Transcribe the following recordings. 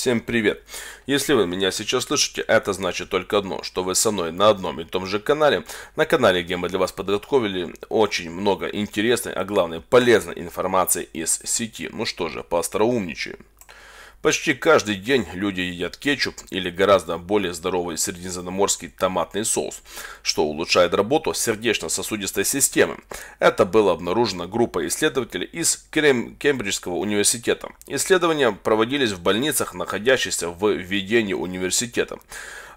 Всем привет! Если вы меня сейчас слышите, это значит только одно, что вы со мной на одном и том же канале, на канале, где мы для вас подготовили очень много интересной, а главное полезной информации из сети. Ну что же, поостроумничаем. Почти каждый день люди едят кетчуп или гораздо более здоровый средиземноморский томатный соус, что улучшает работу сердечно-сосудистой системы. Это было обнаружено группой исследователей из Кембриджского университета. Исследования проводились в больницах, находящихся в ведении университета.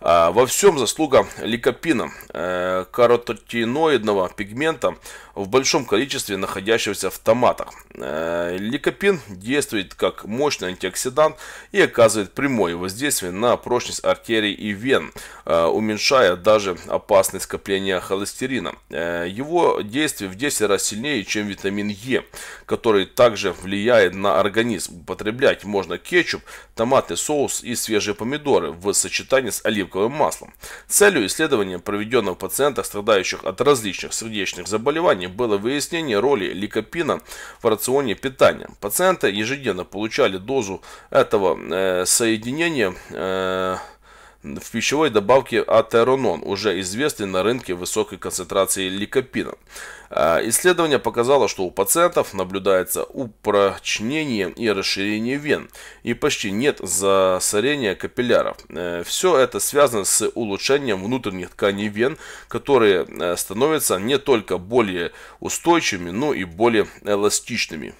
А, во всем заслуга ликопина, э, каротиноидного пигмента в большом количестве находящегося в томатах. Э, ликопин действует как мощный антиоксидант и оказывает прямое воздействие на прочность артерий и вен, э, уменьшая даже опасность скопления холестерина. Его действие в 10 раз сильнее, чем витамин Е, который также влияет на организм. Потреблять можно кетчуп, томатный соус и свежие помидоры в сочетании с оливковым оливковым маслом. Целью исследования, проведенного в пациентах, страдающих от различных сердечных заболеваний, было выяснение роли ликопина в рационе питания. Пациенты ежедневно получали дозу этого э, соединения э, в пищевой добавке атеронон, уже известный на рынке высокой концентрации ликопина. А, исследование показало, что у пациентов наблюдается упрочнение и расширение вен, и почти нет засорения капилляров. Э, Все это связано с улучшением внутренних тканей вен, которые э, становятся не только более устойчивыми, но и более эластичными.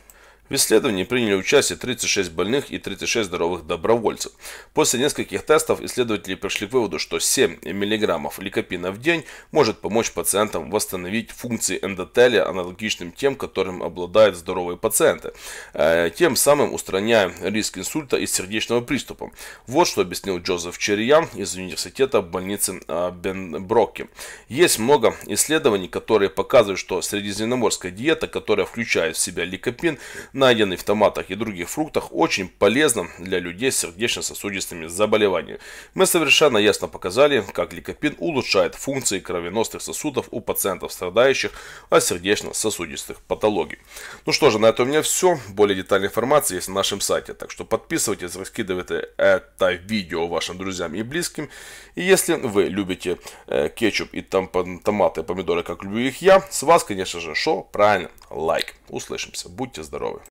В исследовании приняли участие 36 больных и 36 здоровых добровольцев. После нескольких тестов исследователи пришли к выводу, что 7 мг ликопина в день может помочь пациентам восстановить функции эндотелия аналогичным тем, которым обладают здоровые пациенты, э, тем самым устраняя риск инсульта и сердечного приступа. Вот что объяснил Джозеф Чериян из университета больницы э, Бенброки. Есть много исследований, которые показывают, что средиземноморская диета, которая включает в себя ликопин, найденный в томатах и других фруктах, очень полезно для людей с сердечно-сосудистыми заболеваниями. Мы совершенно ясно показали, как ликопин улучшает функции кровеносных сосудов у пациентов, страдающих от сердечно-сосудистых патологий. Ну что же, на этом у меня все. Более детальная информация есть на нашем сайте, так что подписывайтесь, раскидывайте это видео вашим друзьям и близким. И если вы любите э, кетчуп и там томаты, помидоры, как люблю их я, с вас, конечно же, шо, правильно, лайк. Услышимся, будьте здоровы.